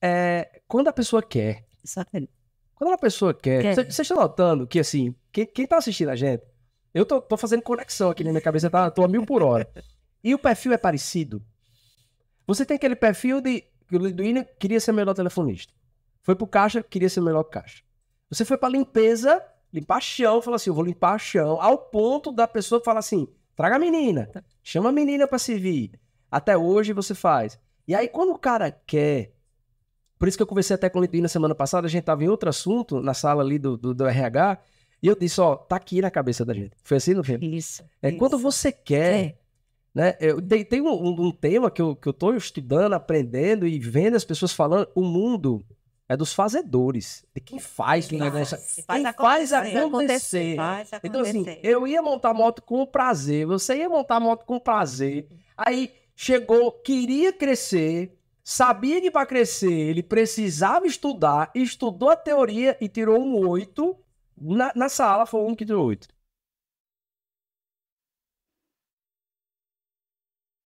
É, quando a pessoa quer. Quando a pessoa quer. Vocês estão tá notando que, assim, quem, quem tá assistindo a gente, eu tô, tô fazendo conexão aqui na minha cabeça, tá, tô a mil por hora. e o perfil é parecido. Você tem aquele perfil de. que O Liduína queria ser melhor telefonista. Foi pro caixa, queria ser melhor caixa. Você foi pra limpeza, limpar chão, falou assim: eu vou limpar chão, ao ponto da pessoa falar assim: traga a menina, tá. chama a menina pra servir. Até hoje você faz. E aí, quando o cara quer por isso que eu conversei até com o Liduí na semana passada, a gente estava em outro assunto, na sala ali do, do, do, RH, e eu disse, ó, tá aqui na cabeça da gente. Foi assim não foi? Isso. É isso. quando você quer... É. Né? Eu, tem, tem um, um, tema que eu, que eu tô estudando, aprendendo e vendo as pessoas falando, o mundo é dos fazedores, de quem faz, quem, faz, negócio, quem faz, faz, acontecer. acontecer. faz acontecer. Então, assim, eu ia montar moto com prazer, você ia montar moto com prazer. Aí chegou, queria crescer, sabia que para crescer ele precisava estudar, estudou a teoria e tirou um 8 na, na sala, foi um que tirou 8.